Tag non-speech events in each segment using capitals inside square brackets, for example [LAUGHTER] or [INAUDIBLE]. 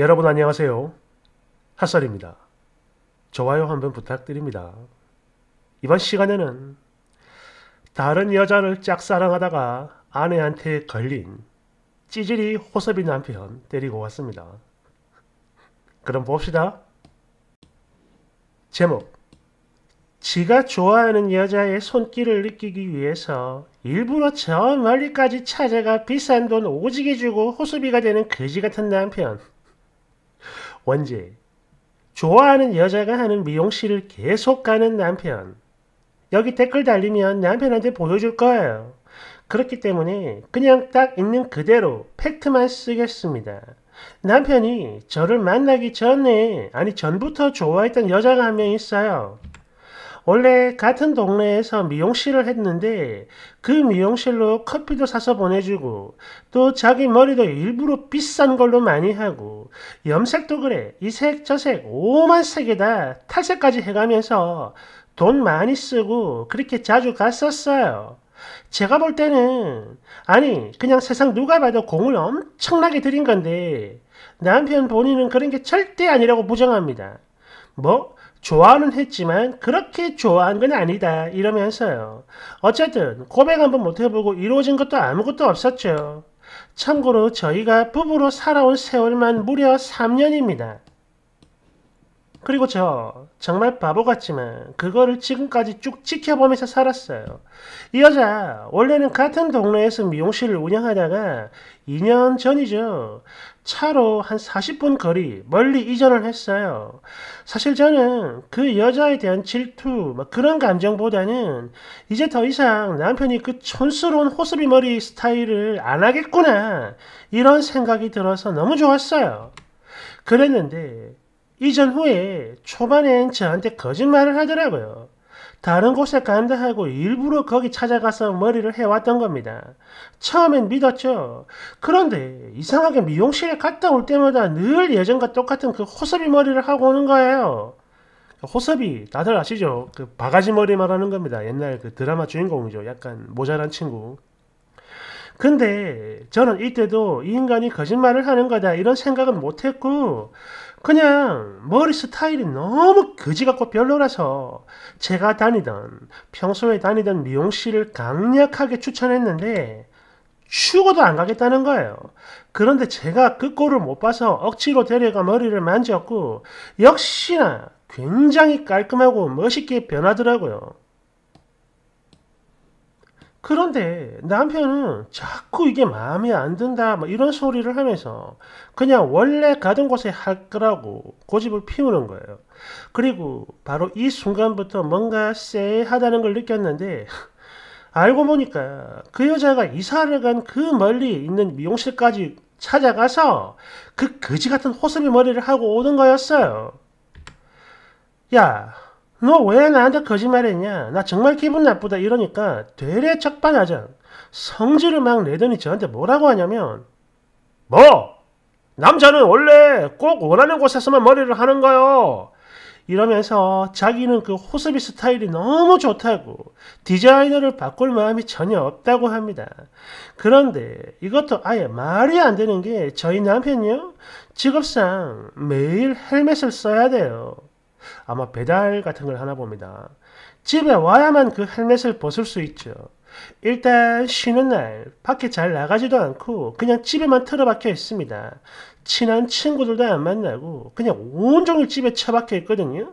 여러분 안녕하세요. 핫설입니다. 좋아요 한번 부탁드립니다. 이번 시간에는 다른 여자를 짝사랑하다가 아내한테 걸린 찌질이 호섭이 남편 데리고 왔습니다. 그럼 봅시다. 제목 지가 좋아하는 여자의 손길을 느끼기 위해서 일부러 저 멀리까지 찾아가 비싼 돈 오지게 주고 호수비가 되는 거지 같은 남편 원제, 좋아하는 여자가 하는 미용실을 계속 가는 남편. 여기 댓글 달리면 남편한테 보여줄 거예요. 그렇기 때문에 그냥 딱 있는 그대로 팩트만 쓰겠습니다. 남편이 저를 만나기 전에, 아니 전부터 좋아했던 여자가 한 명 있어요. 원래 같은 동네에서 미용실을 했는데 그 미용실로 커피도 사서 보내주고 또 자기 머리도 일부러 비싼 걸로 많이 하고 염색도 그래 이색 저색 오만 색에다 탈색까지 해가면서 돈 많이 쓰고 그렇게 자주 갔었어요. 제가 볼 때는 아니 그냥 세상 누가 봐도 공을 엄청나게 들인 건데 남편 본인은 그런 게 절대 아니라고 부정합니다. 뭐 좋아는 했지만 그렇게 좋아한 건 아니다 이러면서요. 어쨌든 고백 한번 못 해보고 이루어진 것도 아무것도 없었죠. 참고로 저희가 부부로 살아온 세월만 무려 3년입니다. 그리고 저 정말 바보 같지만 그거를 지금까지 쭉 지켜보면서 살았어요. 이 여자 원래는 같은 동네에서 미용실을 운영하다가 2년 전이죠. 차로 한 40분 거리 멀리 이전을 했어요. 사실 저는 그 여자에 대한 질투 뭐 그런 감정보다는 이제 더 이상 남편이 그 촌스러운 호수비 머리 스타일을 안 하겠구나 이런 생각이 들어서 너무 좋았어요. 그랬는데 이전 후에 초반엔 저한테 거짓말을 하더라고요. 다른 곳에 간다 하고 일부러 거기 찾아가서 머리를 해왔던 겁니다. 처음엔 믿었죠. 그런데 이상하게 미용실에 갔다 올 때마다 늘 예전과 똑같은 그 호섭이 머리를 하고 오는 거예요. 호섭이 다들 아시죠? 그 바가지 머리 말하는 겁니다. 옛날 그 드라마 주인공이죠. 약간 모자란 친구. 근데 저는 이때도 이 인간이 거짓말을 하는 거다 이런 생각은 못했고 그냥 머리 스타일이 너무 거지 같고 별로라서 제가 다니던 평소에 다니던 미용실을 강력하게 추천했는데 죽어도 안 가겠다는 거예요. 그런데 제가 그 꼴을 못 봐서 억지로 데려가 머리를 만졌고 역시나 굉장히 깔끔하고 멋있게 변하더라고요. 그런데 남편은 자꾸 이게 마음에 안 든다 뭐 이런 소리를 하면서 그냥 원래 가던 곳에 할 거라고 고집을 피우는 거예요. 그리고 바로 이 순간부터 뭔가 쎄하다는 걸 느꼈는데 알고 보니까 그 여자가 이사를 간 그 멀리 있는 미용실까지 찾아가서 그 거지 같은 호섭이 머리를 하고 오는 거였어요. 야, 너왜 나한테 거짓말했냐? 나 정말 기분 나쁘다 이러니까 되레 적반하자 성질을 막 내더니 저한테 뭐라고 하냐면 뭐? 남자는 원래 꼭 원하는 곳에서만 머리를 하는 거요. 이러면서 자기는 그 호스비 스타일이 너무 좋다고 디자이너를 바꿀 마음이 전혀 없다고 합니다. 그런데 이것도 아예 말이 안 되는 게 저희 남편이요. 직업상 매일 헬멧을 써야 돼요. 아마 배달 같은 걸 하나 봅니다. 집에 와야만 그 헬멧을 벗을 수 있죠. 일단 쉬는 날 밖에 잘 나가지도 않고 그냥 집에만 틀어박혀 있습니다. 친한 친구들도 안 만나고 그냥 온종일 집에 처박혀 있거든요.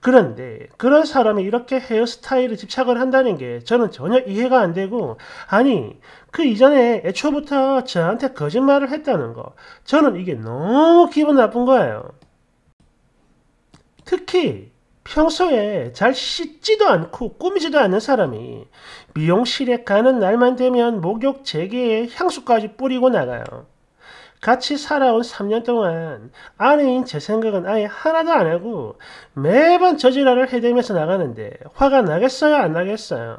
그런데 그런 사람이 이렇게 헤어스타일에 집착을 한다는 게 저는 전혀 이해가 안 되고 아니 그 이전에 애초부터 저한테 거짓말을 했다는 거 저는 이게 너무 기분 나쁜 거예요. 특히 평소에 잘 씻지도 않고 꾸미지도 않는 사람이 미용실에 가는 날만 되면 목욕 재개에 향수까지 뿌리고 나가요. 같이 살아온 3년 동안 아내인 제 생각은 아예 하나도 안 하고 매번 저지랄을 해대면서 나가는데 화가 나겠어요? 안 나겠어요?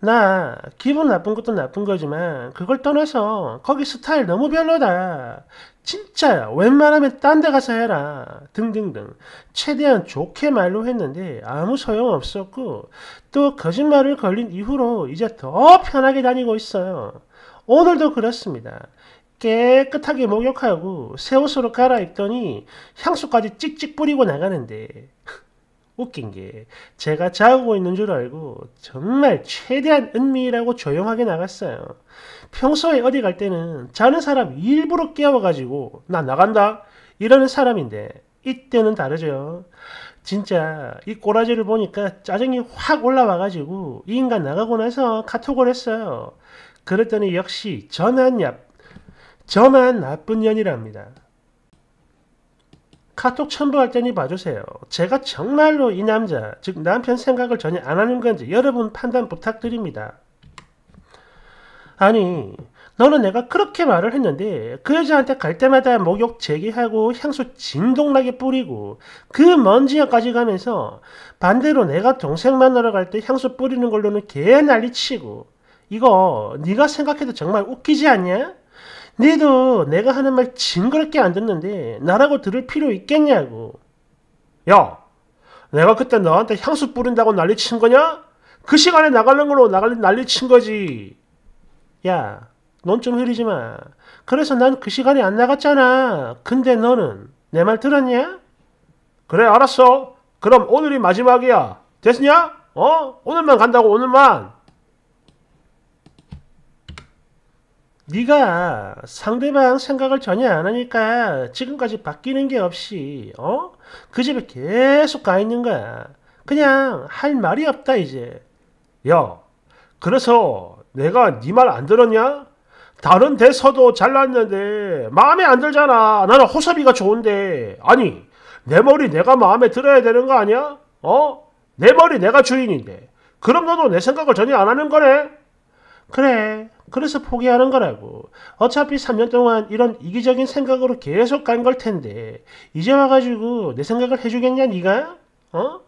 나 기분 나쁜 것도 나쁜 거지만 그걸 떠나서 거기 스타일 너무 별로다. 진짜 웬만하면 딴 데 가서 해라 등등등 최대한 좋게 말로 했는데 아무 소용없었고 또 거짓말을 걸린 이후로 이제 더 편하게 다니고 있어요. 오늘도 그렇습니다. 깨끗하게 목욕하고 새 옷으로 갈아입더니 향수까지 찍찍 뿌리고 나가는데 웃긴 게 제가 자고 있는 줄 알고 정말 최대한 은밀하고 조용하게 나갔어요. 평소에 어디 갈 때는 자는 사람 일부러 깨워가지고 나 나간다 이러는 사람인데 이때는 다르죠. 진짜 이 꼬라지를 보니까 짜증이 확 올라와가지고 이 인간 나가고 나서 카톡을 했어요. 그랬더니 역시 전한 얍 저만 나쁜 년이랍니다. 카톡 첨부할 때니 봐주세요. 제가 정말로 이 남자, 즉 남편 생각을 전혀 안 하는 건지 여러분 판단 부탁드립니다. 아니, 너는 내가 그렇게 말을 했는데 그 여자한테 갈 때마다 목욕 제기하고 향수 진동나게 뿌리고 그 먼지까지 역 가면서 반대로 내가 동생 만나러 갈 때 향수 뿌리는 걸로는 개 난리치고 이거 네가 생각해도 정말 웃기지 않냐? 너도 내가 하는 말 징그럽게 안 듣는데 나라고 들을 필요 있겠냐고. 야, 내가 그때 너한테 향수 뿌린다고 난리 친 거냐? 그 시간에 나가는 걸로 나갈 난리 친 거지. 야, 넌 좀 흐리지 마. 그래서 난 그 시간에 안 나갔잖아. 근데 너는 내 말 들었냐? 그래, 알았어. 그럼 오늘이 마지막이야. 됐냐 어? 오늘만 간다고, 오늘만. 네가 상대방 생각을 전혀 안 하니까 지금까지 바뀌는 게 없이 어? 그 집에 계속 가 있는 거야. 그냥 할 말이 없다 이제. 야, 그래서 내가 네 말 안 들었냐? 다른 대서도 잘났는데 마음에 안 들잖아. 나는 호섭이가 좋은데 아니 내 머리 내가 마음에 들어야 되는 거 아니야? 어? 내 머리 내가 주인인데 그럼 너도 내 생각을 전혀 안 하는 거네? 그래 그래서 포기하는 거라고. 어차피 3년 동안 이런 이기적인 생각으로 계속 간 걸 텐데 이제 와가지고 내 생각을 해주겠냐 네가? 어?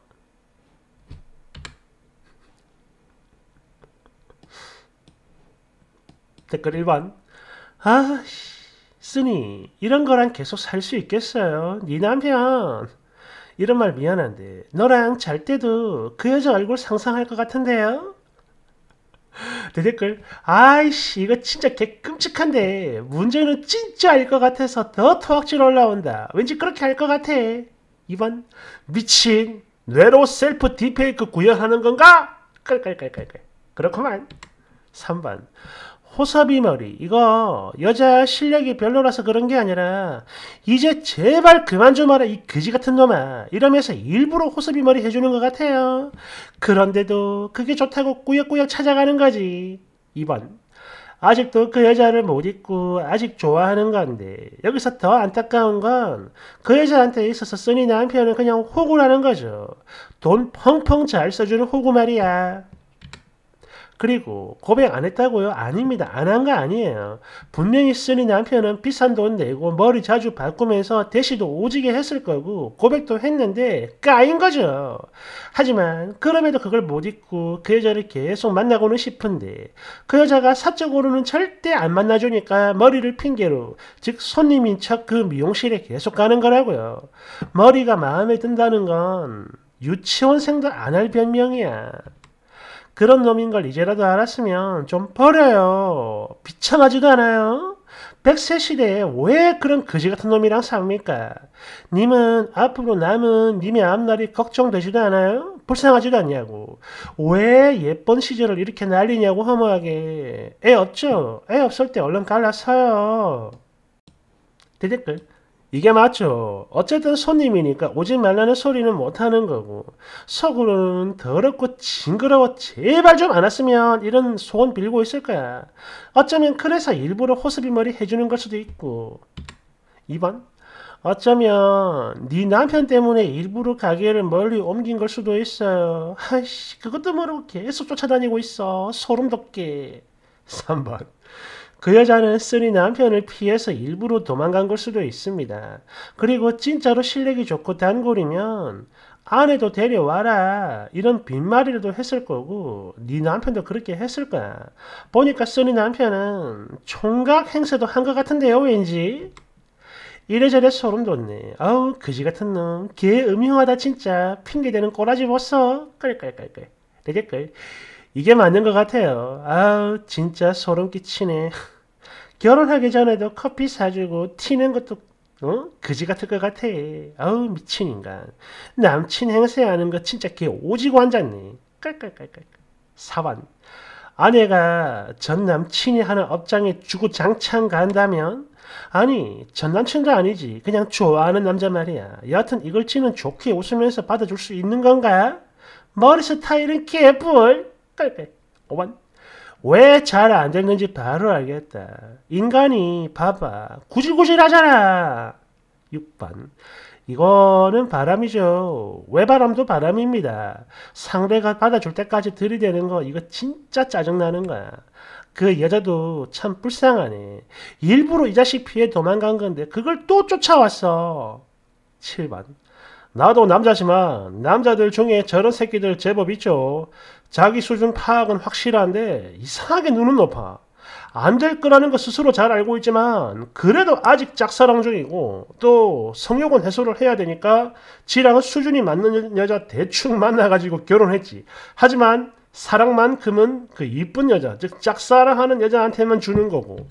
댓글 1번 아 쓰니 이런 거랑 계속 살 수 있겠어요 네 남편 이런 말 미안한데 너랑 잘 때도 그 여자 얼굴 상상할 것 같은데요 내 댓글 아이씨 이거 진짜 개 끔찍한데 문제는 진짜 알 것 같아서 더 토악질 올라온다 왠지 그렇게 할 것 같아 이번 미친 뇌로 셀프 디페이크 구현하는 건가? 깔깔깔깔깔 그렇구만 3번 호섭이머리 이거 여자 실력이 별로라서 그런 게 아니라 이제 제발 그만 좀 하라 이 그지 같은 놈아 이러면서 일부러 호섭이머리 해주는 것 같아요. 그런데도 그게 좋다고 꾸역꾸역 찾아가는 거지. 2번 아직도 그 여자를 못 잊고 아직 좋아하는 건데 여기서 더 안타까운 건 그 여자한테 있어서 쓰니 남편은 그냥 호구라는 거죠. 돈 펑펑 잘 써주는 호구 말이야. 그리고 고백 안 했다고요? 아닙니다. 안 한 거 아니에요. 분명히 쓰니 남편은 비싼 돈 내고 머리 자주 바꾸면서 대시도 오지게 했을 거고 고백도 했는데 까인 거죠. 하지만 그럼에도 그걸 못 잊고 그 여자를 계속 만나고는 싶은데 그 여자가 사적으로는 절대 안 만나주니까 머리를 핑계로 즉 손님인 척 그 미용실에 계속 가는 거라고요. 머리가 마음에 든다는 건 유치원생들 안 할 변명이야. 그런 놈인 걸 이제라도 알았으면 좀 버려요. 비참하지도 않아요. 100세 시대에 왜 그런 거지 같은 놈이랑 삽니까? 님은 앞으로 남은 님의 앞날이 걱정되지도 않아요? 불쌍하지도 않냐고. 왜 예쁜 시절을 이렇게 날리냐고 허무하게. 애 없죠? 애 없을 때 얼른 갈라서요. 대댓글. 이게 맞죠. 어쨌든 손님이니까 오지 말라는 소리는 못하는 거고 속으로는 더럽고 징그러워 제발 좀 안 왔으면 이런 소원 빌고 있을 거야. 어쩌면 그래서 일부러 호스비머리 해주는 걸 수도 있고 2번 어쩌면 네 남편 때문에 일부러 가게를 멀리 옮긴 걸 수도 있어요. 아이씨 그것도 모르고 계속 쫓아다니고 있어. 소름 돋게 3번 그 여자는 쓰리 남편을 피해서 일부러 도망간 걸 수도 있습니다. 그리고 진짜로 실력이 좋고 단골이면 아내도 데려와라 이런 빈말이라도 했을 거고 네 남편도 그렇게 했을 거야. 보니까 쓰리 남편은 총각 행세도 한 것 같은데요 왠지. 이래저래 소름 돋네. 아우 그지 같은 놈. 개 음흉하다 진짜. 핑계대는 꼬라지 벗어. 깔깔깔깔. 대댓글. 이게 맞는 것 같아요. 아우 진짜 소름 끼치네. [LAUGHS] 결혼하기 전에도 커피 사주고 튀는 것도 어? 그지 같을 것 같아. 아우 미친 인간. 남친 행세하는 거 진짜 걔 오지고 앉았네. 깔깔깔깔. 사반. 아내가 전 남친이 하는 업장에 주구장창 간다면 아니 전 남친도 아니지 그냥 좋아하는 남자 말이야 여하튼 이걸 찌는 좋게 웃으면서 받아줄 수 있는 건가? 머리 스타일은 개뿔 깔깔 5번 왜 잘 안됐는지 바로 알겠다 인간이 봐봐 구질구질 하잖아 6번 이거는 바람이죠 왜 바람도 바람입니다 상대가 받아줄 때까지 들이대는 거 이거 진짜 짜증나는 거야 그 여자도 참 불쌍하네 일부러 이 자식 피해 도망간 건데 그걸 또 쫓아왔어 7번 나도 남자지만 남자들 중에 저런 새끼들 제법 있죠. 자기 수준 파악은 확실한데 이상하게 눈은 높아. 안 될 거라는 거 스스로 잘 알고 있지만 그래도 아직 짝사랑 중이고 또 성욕은 해소를 해야 되니까 지랑은 수준이 맞는 여자 대충 만나가지고 결혼했지. 하지만 사랑만큼은 그 이쁜 여자, 즉 짝사랑하는 여자한테만 주는 거고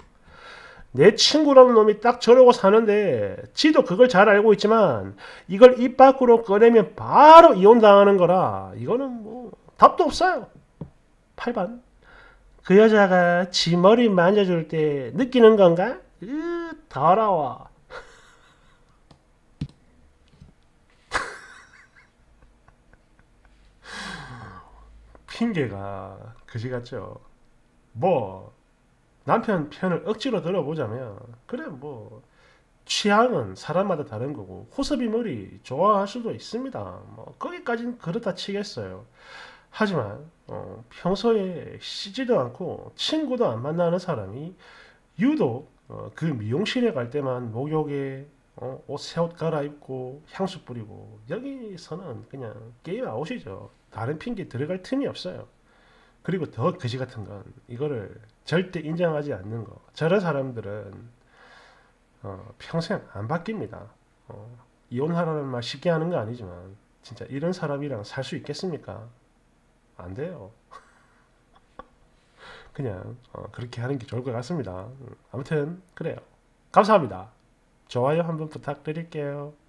내 친구라는 놈이 딱 저러고 사는데 지도 그걸 잘 알고 있지만 이걸 입 밖으로 꺼내면 바로 이혼당하는 거라 이거는 뭐 답도 없어요. 8번 그 여자가 지 머리 만져줄 때 느끼는 건가? 으 더러워. [LAUGHS] 핑계가 그지 같죠? 뭐 남편 편을 억지로 들어보자면 그래 뭐 취향은 사람마다 다른 거고 호섭이 머리 좋아할 수도 있습니다. 뭐거기까진는 그렇다 치겠어요. 하지만 어, 평소에 쉬지도 않고 친구도 안 만나는 사람이 유독 어, 그 미용실에 갈 때만 목욕에 어, 옷새옷 갈아입고 향수 뿌리고 여기서는 그냥 게임 아웃이죠. 다른 핑계 들어갈 틈이 없어요. 그리고 더 그지 같은 건 이거를 절대 인정하지 않는 거. 저런 사람들은 어, 평생 안 바뀝니다. 어, 이혼하라는 말 쉽게 하는 거 아니지만 진짜 이런 사람이랑 살 수 있겠습니까? 안 돼요. [LAUGHS] 그냥 어, 그렇게 하는 게 좋을 것 같습니다. 음, 아무튼 그래요. 감사합니다. 좋아요 한 번 부탁드릴게요.